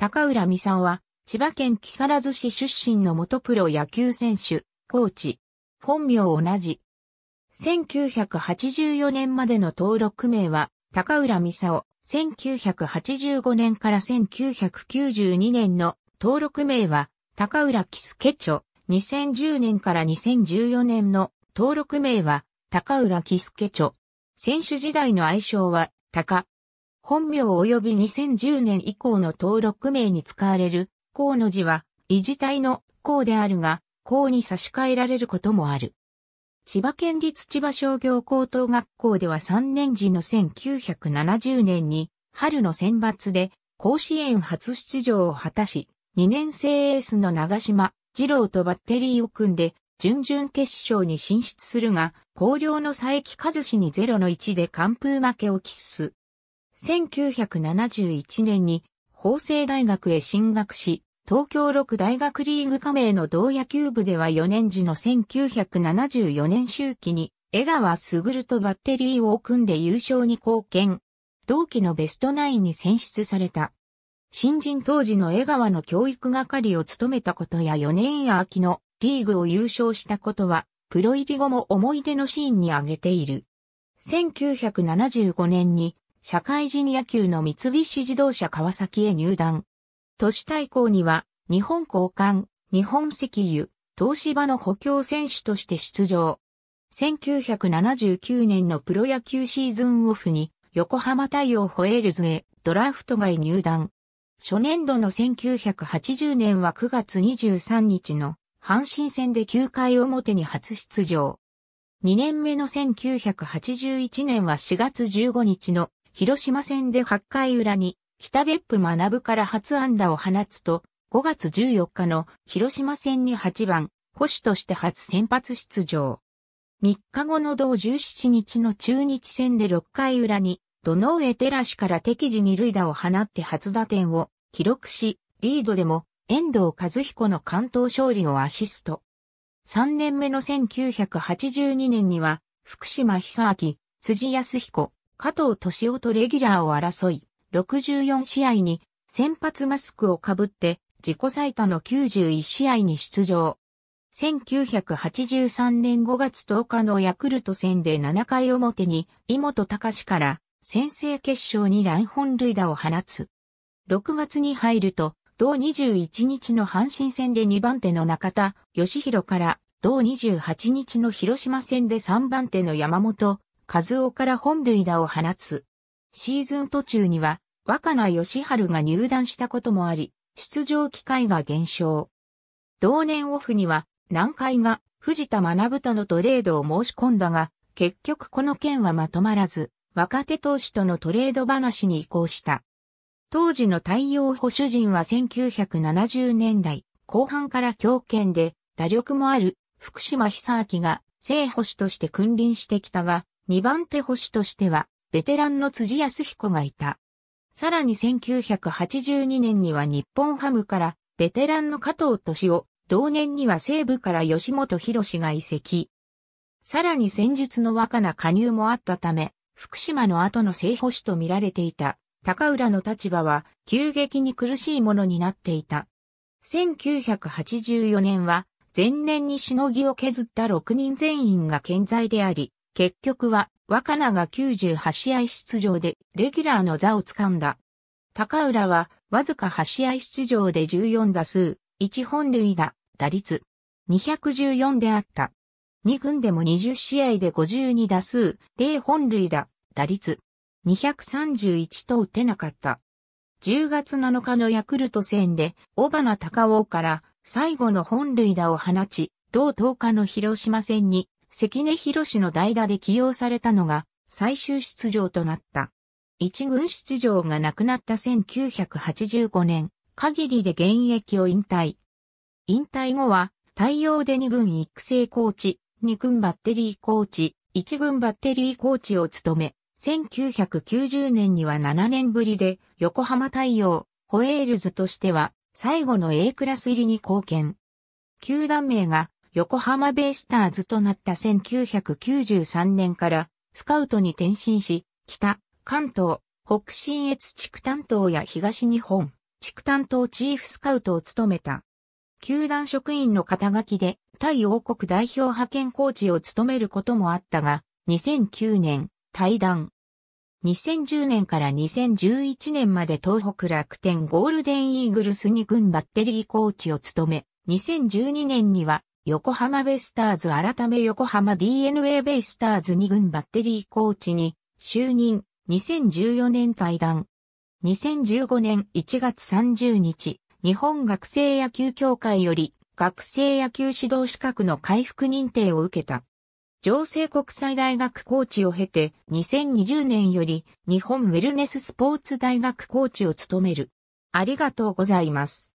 高浦美さんは、千葉県木更津市出身の元プロ野球選手、コーチ。本名同じ。1984年までの登録名は、高浦美沙1985年から1992年の登録名は、高浦キスケチョ。2010年から2014年の登録名は、高浦キスケチョ。選手時代の愛称は、高本名及び2010年以降の登録名に使われる、河の字は、維持体の河であるが、河に差し替えられることもある。千葉県立千葉商業高等学校では3年時の1970年に、春の選抜で、甲子園初出場を果たし、2年生エースの長島、二郎とバッテリーを組んで、準々決勝に進出するが、広陵の佐伯和志に0の1で完封負けを喫す。1971年に法政大学へ進学し、東京六大学リーグ加盟の同野球部では4年時の1974年周期に江川卓とバッテリーを組んで優勝に貢献。同期のベストナインに選出された。新人当時の江川の教育係を務めたことや4年や秋のリーグを優勝したことは、プロ入り後も思い出のシーンに挙げている。1975年に社会人野球の三菱自動車川崎へ入団。都市対抗には、日本交換、日本石油、東芝の補強選手として出場。1979年のプロ野球シーズンオフに、横浜太陽ホエールズへドラフト外入団。初年度の1980年は9月23日の阪神戦で9回表に初出場。2年目の1981年は4月15日の広島戦で8回裏に北別府学から初安打を放つと、5月14日の広島戦に8番、保守として初先発出場。3日後の同17日の中日戦で6回裏に、土の上寺氏から適時二塁打を放って初打点を記録し、リードでも遠藤和彦の関東勝利をアシスト。3年目の1982年には、福島久明、辻康彦、加藤敏夫とレギュラーを争い、64試合に先発マスクをかぶって自己最多の91試合に出場。1983年5月10日のヤクルト戦で7回表に井本隆から先制決勝に乱本塁打を放つ。6月に入ると、同21日の阪神戦で2番手の中田、吉弘から、同28日の広島戦で3番手の山本、和夫から本塁打を放つ。シーズン途中には、若菜義春が入団したこともあり、出場機会が減少。同年オフには、南海が藤田学とのトレードを申し込んだが、結局この件はまとまらず、若手投手とのトレード話に移行した。当時の太陽保守陣は1970年代後半から強権で打力もある福島久明が正保守として君臨してきたが、2番手保守としては、ベテランの辻康彦がいた。さらに1982年には日本ハムから、ベテランの加藤俊夫、同年には西部から吉本博が移籍。さらに先日の若な加入もあったため、福島の後の正保守と見られていた、高浦の立場は急激に苦しいものになっていた。1984年は前年にしのぎを削った6人全員が健在であり、結局は、若菜が98試合出場で、レギュラーの座を掴んだ。高浦は、わずか8試合出場で14打数、1本塁打、打率、214であった。2軍でも20試合で52打数、0本塁打、打率、231と打てなかった。10月7日のヤクルト戦で、小花高尾から最後の本塁打を放ち、同10日の広島戦に関根博の代打で起用されたのが最終出場となった。一軍出場がなくなった1985年、限りで現役を引退。引退後は、太陽で二軍育成コーチ、二軍バッテリーコーチ、一軍バッテリーコーチを務め、1990年には7年ぶりで横浜太陽、ホエールズとしては最後の A クラス入りに貢献。球団名が横浜ベイスターズとなった1993年からスカウトに転身し、北、関東、北信越地区担当や東日本地区担当チーフスカウトを務めた。球団職員の肩書きで、対王国代表派遣コーチを務めることもあったが、2009年、退団。2010年から2011年まで東北楽天ゴールデンイーグルスに軍バッテリーコーチを務め、2012年には横浜ベイスターズ改め横浜 DNA ベイスターズ2軍バッテリーコーチに就任2014年対談。2015年1月30日、日本学生野球協会より学生野球指導資格の回復認定を受けた。上西国際大学コーチを経て2020年より日本ウェルネススポーツ大学コーチを務める。ありがとうございます。